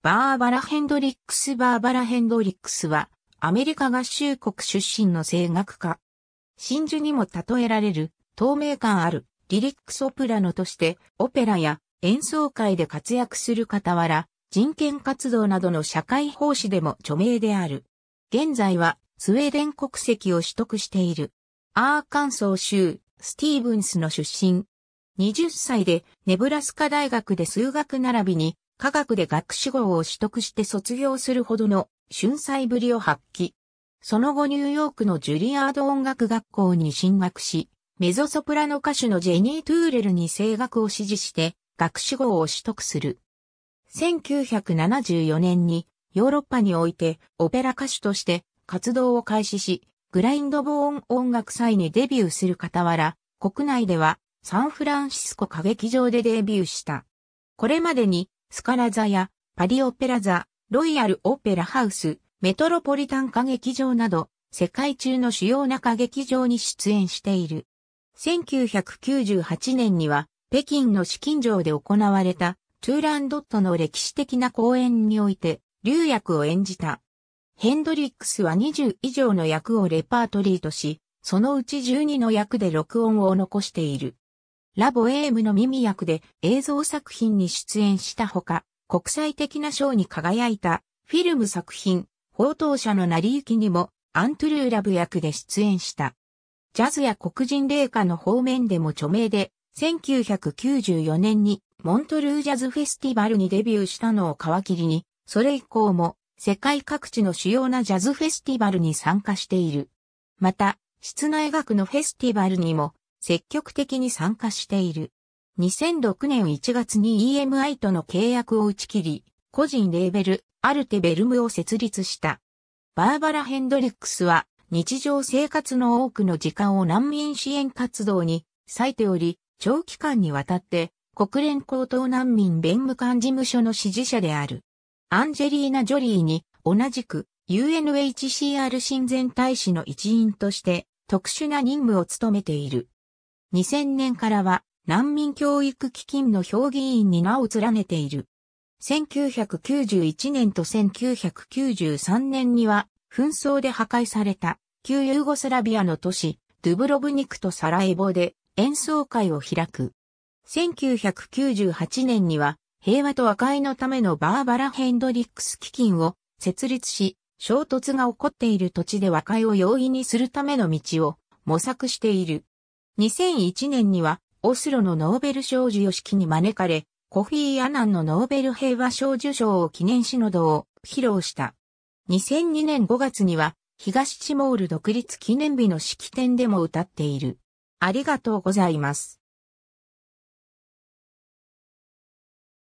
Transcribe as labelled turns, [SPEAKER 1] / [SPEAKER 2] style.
[SPEAKER 1] バーバラ・ヘンドリックス・バーバラ・ヘンドリックスは、アメリカ合衆国出身の声楽家。真珠にも例えられる、透明感ある、リリックス・オプラノとして、オペラや演奏会で活躍する傍ら、人権活動などの社会奉仕でも著名である。現在は、スウェーデン国籍を取得している。アーカンソー州、スティーブンスの出身。20歳で、ネブラスカ大学で数学並びに、科学で学士号を取得して卒業するほどの春才ぶりを発揮。その後ニューヨークのジュリアード音楽学校に進学し、メゾソプラノ歌手のジェニー・トゥーレルに声楽を支持して学士号を取得する。1974年にヨーロッパにおいてオペラ歌手として活動を開始し、グラインドボーン音楽祭にデビューする傍ら、国内ではサンフランシスコ歌劇場でデビューした。これまでにスカラ座やパリオペラ座、ロイヤルオペラハウス、メトロポリタン歌劇場など、世界中の主要な歌劇場に出演している。1998年には、北京の資金城で行われた、トゥーランドットの歴史的な公演において、流役を演じた。ヘンドリックスは20以上の役をレパートリーとし、そのうち12の役で録音を残している。ラボエームの耳役で映像作品に出演したほか、国際的な賞に輝いたフィルム作品、放蕩者の成り行きにもアントゥルーラブ役で出演した。ジャズや黒人霊歌の方面でも著名で、1994年にモントルージャズフェスティバルにデビューしたのを皮切りに、それ以降も世界各地の主要なジャズフェスティバルに参加している。また、室内楽のフェスティバルにも積極的に参加している。2006年1月に EMI との契約を打ち切り、個人レーベル、アルテベルムを設立した。バーバラ・ヘンドリックスは、日常生活の多くの時間を難民支援活動に割いており、長期間にわたって国連高等難民弁務官事務所の支持者である。アンジェリーナ・ジョリーに同じく UNHCR 親善大使の一員として特殊な任務を務めている。2000年からは難民教育基金の評議員に名を連ねている。1991年と1993年には紛争で破壊された旧ユーゴスラビアの都市ドゥブロブニクとサラエボで演奏会を開く。1998年には平和と和解のためのバーバラ・ヘンドリックス基金を設立し、衝突が起こっている土地で和解を容易にするための道を模索している。2001年には、オスロのノーベル賞授与式に招かれ、コフィー・アナンのノーベル平和賞受賞を記念しのどを披露した。2002年5月には、東チモール独立記念日の式典でも歌っている。ありがとうございます。